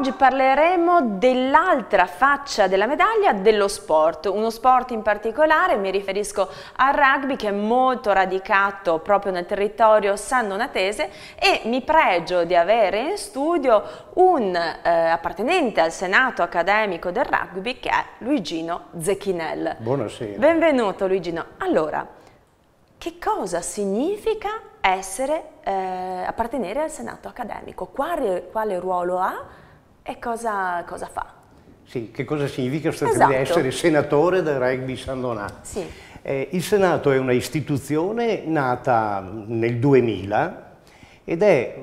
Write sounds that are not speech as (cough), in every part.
oggi parleremo dell'altra faccia della medaglia dello sport, uno sport in particolare, mi riferisco al rugby che è molto radicato proprio nel territorio sannonatese e mi pregio di avere in studio un eh, appartenente al Senato Accademico del Rugby che è Luigino Zecchinel. Buonasera. Benvenuto Luigino. Allora, che cosa significa essere, eh, appartenere al senato accademico, quale, quale ruolo ha e cosa, cosa fa? Sì, che cosa significa esatto. essere senatore del rugby San Donato? Sì. Eh, il Senato è una istituzione nata nel 2000 ed è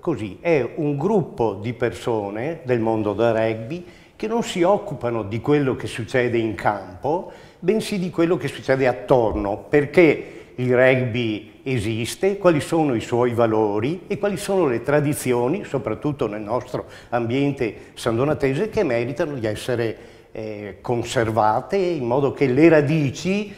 così, è un gruppo di persone del mondo del rugby che non si occupano di quello che succede in campo, bensì di quello che succede attorno, perché il rugby esiste, quali sono i suoi valori e quali sono le tradizioni, soprattutto nel nostro ambiente sandonatese, che meritano di essere eh, conservate in modo che le radici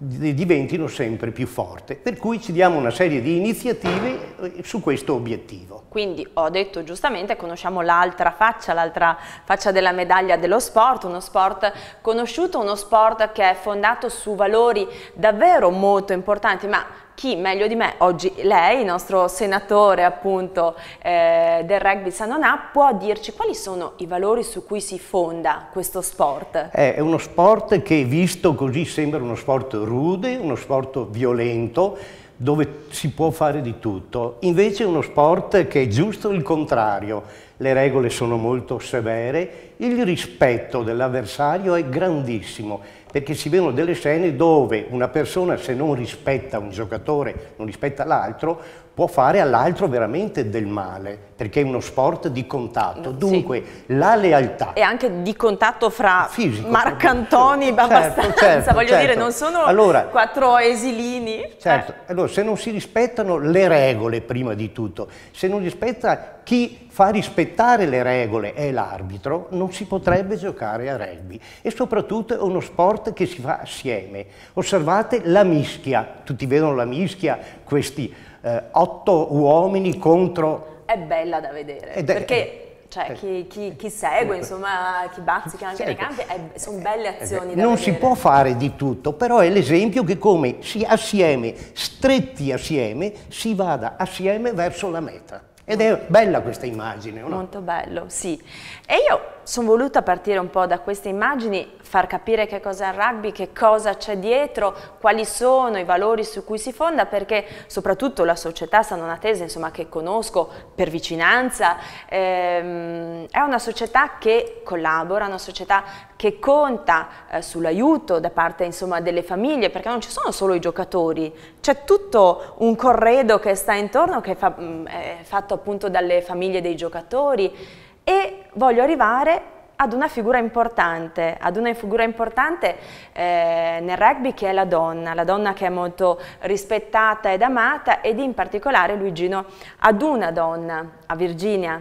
diventino sempre più forti. Per cui ci diamo una serie di iniziative eh, su questo obiettivo. Quindi ho detto giustamente, conosciamo l'altra faccia, l'altra faccia della medaglia dello sport, uno sport conosciuto, uno sport che è fondato su valori davvero molto importanti, ma chi meglio di me oggi, lei, il nostro senatore appunto eh, del rugby Sanonà, può dirci quali sono i valori su cui si fonda questo sport? È uno sport che visto così sembra uno sport rude, uno sport violento, dove si può fare di tutto, invece è uno sport che è giusto il contrario, le regole sono molto severe, il rispetto dell'avversario è grandissimo, perché si vedono delle scene dove una persona se non rispetta un giocatore, non rispetta l'altro, può fare all'altro veramente del male, perché è uno sport di contatto. Dunque, sì. la lealtà... E anche di contatto fra Fisico, Marcantoni, certo, abbastanza, certo, (laughs) voglio certo. dire, non sono allora, quattro esilini. Certo, eh. allora se non si rispettano le regole prima di tutto, se non rispetta chi fa rispettare le regole è l'arbitro, non si potrebbe giocare a rugby. E soprattutto è uno sport che si fa assieme. Osservate la mischia, tutti vedono la mischia, questi eh, otto uomini contro... È bella da vedere, Ed perché eh, cioè eh, chi, chi, chi, segue, eh, insomma, chi bazzica anche certo. le gambe, sono belle azioni da Non vedere. si può fare di tutto, però è l'esempio che come si assieme, stretti assieme, si vada assieme verso la meta. Ed è bella questa immagine, no? Molto bello, sì. E io sono voluta partire un po' da queste immagini, far capire che cos'è il rugby, che cosa c'è dietro, quali sono i valori su cui si fonda, perché soprattutto la società sanonatese, insomma, che conosco per vicinanza, ehm, è una società che collabora, una società che conta eh, sull'aiuto da parte insomma, delle famiglie, perché non ci sono solo i giocatori, c'è tutto un corredo che sta intorno, che fa, mh, mm, è fatto appunto dalle famiglie dei giocatori e voglio arrivare ad una figura importante, ad una figura importante eh, nel rugby che è la donna, la donna che è molto rispettata ed amata ed in particolare Luigino ad una donna, a Virginia.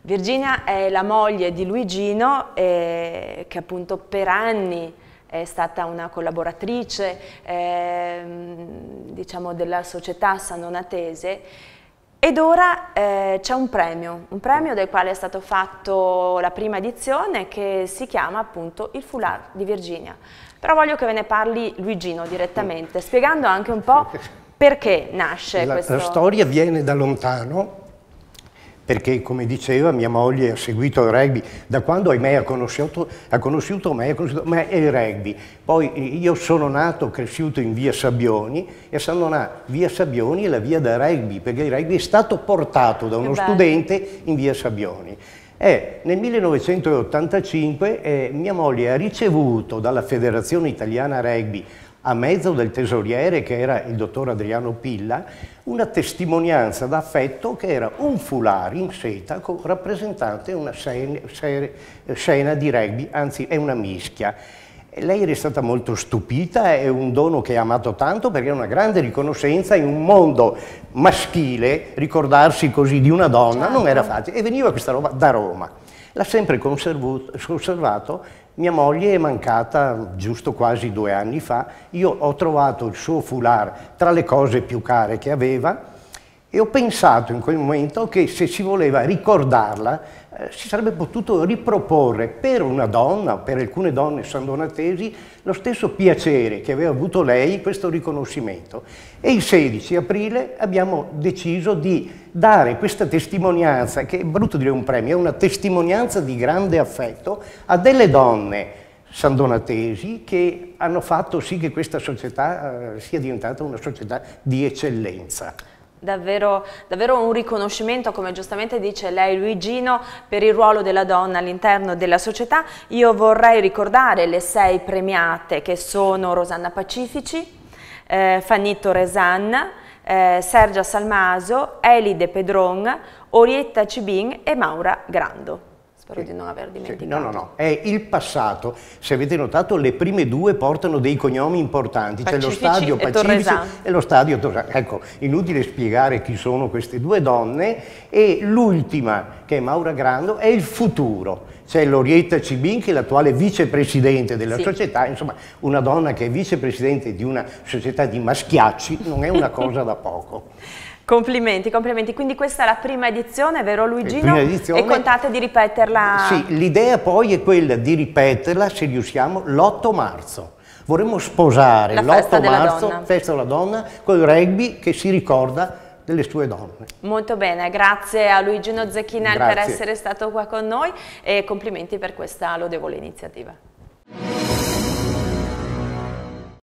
Virginia è la moglie di Luigino eh, che appunto per anni è stata una collaboratrice eh, diciamo, della società sanonatese ed ora eh, c'è un premio, un premio del quale è stato fatto la prima edizione che si chiama appunto il Foulard di Virginia. Però voglio che ve ne parli Luigino direttamente, spiegando anche un po' (laughs) perché nasce la, questo... La storia viene da lontano, perché come diceva mia moglie ha seguito il rugby da quando ahimè ha conosciuto, ha conosciuto me, ha conosciuto me e il rugby. Poi io sono nato, cresciuto in via Sabbioni e sanno là, via Sabbioni è la via da rugby perché il rugby è stato portato da uno studente in via Sabbioni. Eh, nel 1985 eh, mia moglie ha ricevuto dalla Federazione Italiana Rugby a mezzo del tesoriere che era il dottor Adriano Pilla, una testimonianza d'affetto che era un foulard in seta rappresentante una scena di rugby, anzi è una mischia. Lei era stata molto stupita, è un dono che ha amato tanto perché è una grande riconoscenza in un mondo maschile, ricordarsi così di una donna certo. non era certo. facile e veniva questa roba da Roma. L'ha sempre conservato mia moglie è mancata giusto quasi due anni fa, io ho trovato il suo foulard tra le cose più care che aveva e ho pensato in quel momento che se si voleva ricordarla eh, si sarebbe potuto riproporre per una donna, per alcune donne sandonatesi, lo stesso piacere che aveva avuto lei questo riconoscimento. E il 16 aprile abbiamo deciso di dare questa testimonianza, che è brutto dire un premio, è una testimonianza di grande affetto, a delle donne sandonatesi che hanno fatto sì che questa società eh, sia diventata una società di eccellenza. Davvero, davvero, un riconoscimento, come giustamente dice lei Luigino, per il ruolo della donna all'interno della società. Io vorrei ricordare le sei premiate che sono Rosanna Pacifici, eh, Fanito Resan, eh, Sergia Salmaso, Elide Pedron, Orietta Cibin e Maura Grando spero sì. di non aver dimenticato. Sì. No, no, no, è il passato. Se avete notato, le prime due portano dei cognomi importanti, c'è cioè lo stadio Pacifico e, e lo stadio Torresano. Ecco, inutile spiegare chi sono queste due donne e l'ultima, che è Maura Grando, è il futuro. C'è Lorietta Cibin, che è l'attuale vicepresidente della sì. società, insomma, una donna che è vicepresidente di una società di maschiacci non è una (laughs) cosa da poco. Complimenti, complimenti. Quindi questa è la prima edizione, vero Luigino? Prima edizione. E contate di ripeterla? Sì, l'idea poi è quella di ripeterla, se riusciamo, l'8 marzo. Vorremmo sposare l'8 marzo, donna. festa della donna, col rugby che si ricorda delle sue donne. Molto bene, grazie a Luigino Zecchinel per essere stato qua con noi e complimenti per questa lodevole iniziativa.